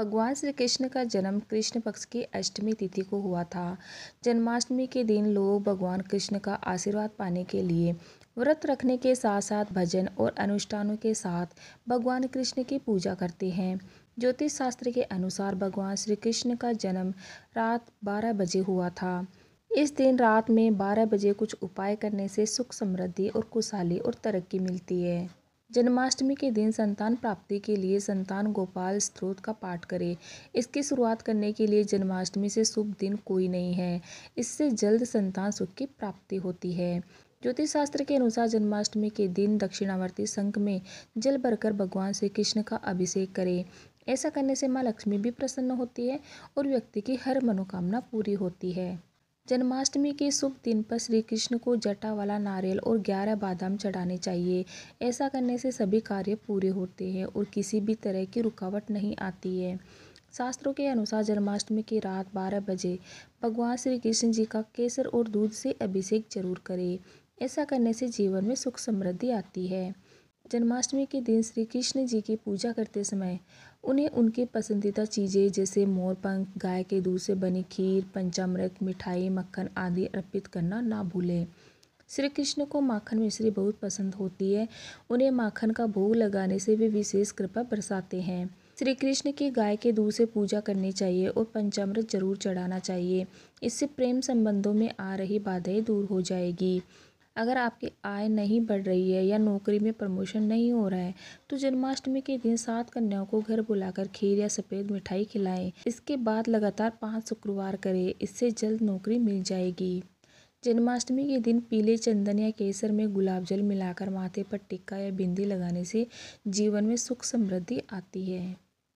भगवान श्री कृष्ण का जन्म कृष्ण पक्ष की अष्टमी तिथि को हुआ था जन्माष्टमी के दिन लोग भगवान कृष्ण का आशीर्वाद पाने के लिए व्रत रखने के साथ साथ भजन और अनुष्ठानों के साथ भगवान कृष्ण की पूजा करते हैं ज्योतिष शास्त्र के अनुसार भगवान श्री कृष्ण का जन्म रात बारह बजे हुआ था इस दिन रात में बारह बजे कुछ उपाय करने से सुख समृद्धि और खुशहाली और तरक्की मिलती है जन्माष्टमी के दिन संतान प्राप्ति के लिए संतान गोपाल स्त्रोत का पाठ करें इसकी शुरुआत करने के लिए जन्माष्टमी से शुभ दिन कोई नहीं है इससे जल्द संतान सुख की प्राप्ति होती है ज्योतिष शास्त्र के अनुसार जन्माष्टमी के दिन दक्षिणावर्ती संख में जल भरकर भगवान श्री कृष्ण का अभिषेक करें ऐसा करने से माँ लक्ष्मी भी प्रसन्न होती है और व्यक्ति की हर मनोकामना पूरी होती है जन्माष्टमी के शुभ दिन पर श्री कृष्ण को जटा वाला नारियल और ग्यारह बादाम चढ़ाने चाहिए ऐसा करने से सभी कार्य पूरे होते हैं और किसी भी तरह की रुकावट नहीं आती है शास्त्रों के अनुसार जन्माष्टमी की रात बारह बजे भगवान श्री कृष्ण जी का केसर और दूध से अभिषेक जरूर करें ऐसा करने से जीवन में सुख समृद्धि आती है जन्माष्टमी के दिन श्री कृष्ण जी की पूजा करते समय उन्हें उनकी पसंदीदा चीज़ें जैसे मोरपंख गाय के दूध से बनी खीर पंचामृत मिठाई मक्खन आदि अर्पित करना ना भूलें श्री कृष्ण को माखन मिश्री बहुत पसंद होती है उन्हें माखन का भोग लगाने से भी विशेष कृपा बरसाते हैं श्री कृष्ण की गाय के दूध से पूजा करनी चाहिए और पंचामृत जरूर चढ़ाना चाहिए इससे प्रेम संबंधों में आ रही बाधाएं दूर हो जाएगी अगर आपकी आय नहीं बढ़ रही है या नौकरी में प्रमोशन नहीं हो रहा है तो जन्माष्टमी के दिन सात कन्याओं को घर बुलाकर खीर या सफ़ेद मिठाई खिलाएं इसके बाद लगातार पाँच शुक्रवार करें इससे जल्द नौकरी मिल जाएगी जन्माष्टमी के दिन पीले चंदन या केसर में गुलाब जल मिलाकर माथे पर टिक्का या बिंदी लगाने से जीवन में सुख समृद्धि आती है